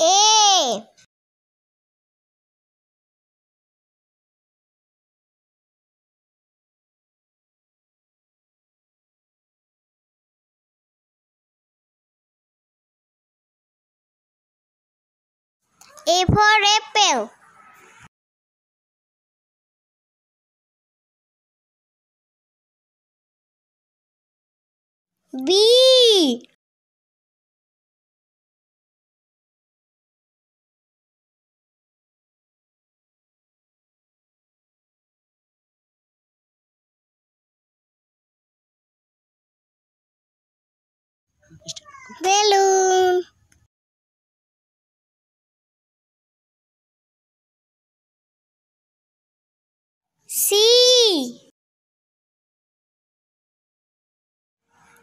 A A for apple. B Balloon. C.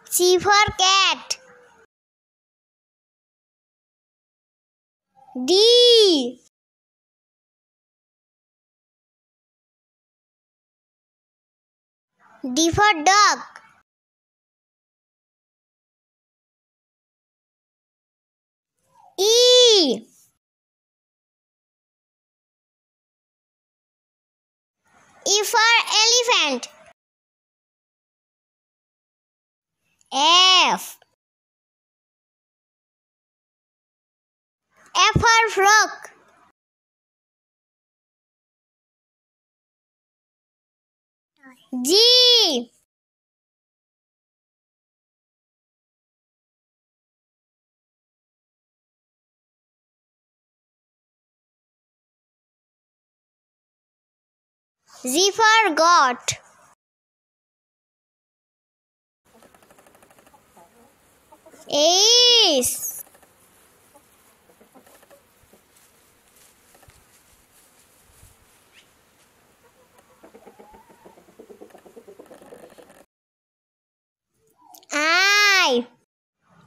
C for cat. D. D for dog. E E for elephant F F for frog. G. Z for God. Ace. I.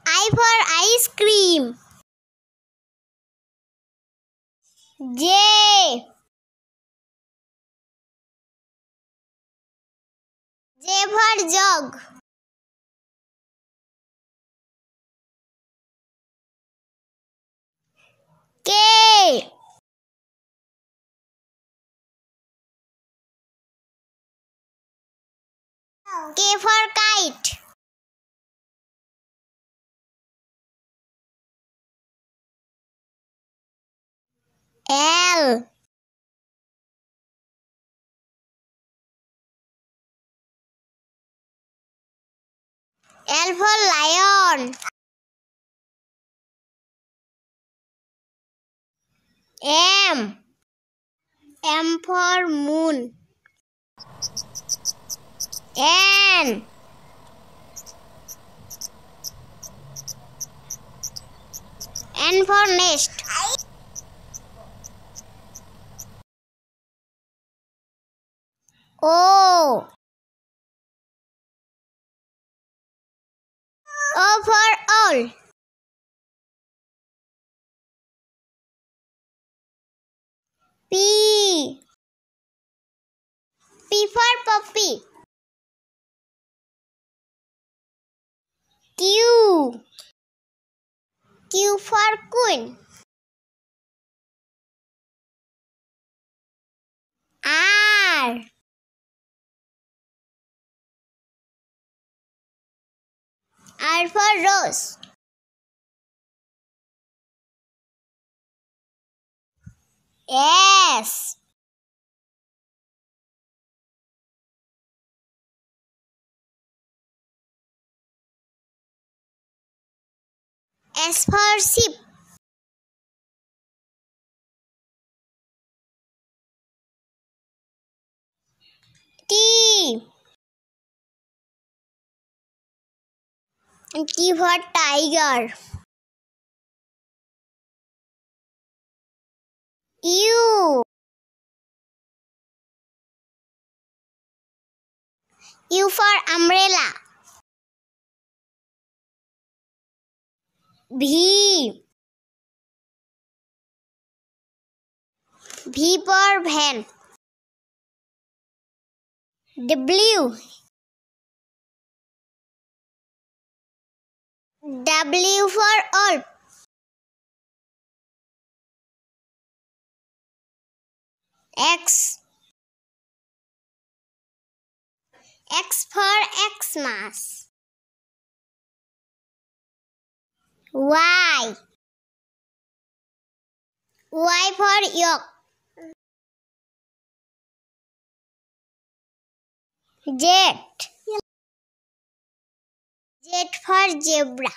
I for ice cream. J. J for jug K K for kite L L for lion M M for moon N N for nest O all. P P for puppy Q Q for queen R for rose. Yes. S for sip, T and T for tiger. U U for umbrella. V V for van. W W for all. X. X for Xmas. Y. Y for York. Jet advocate for zebra.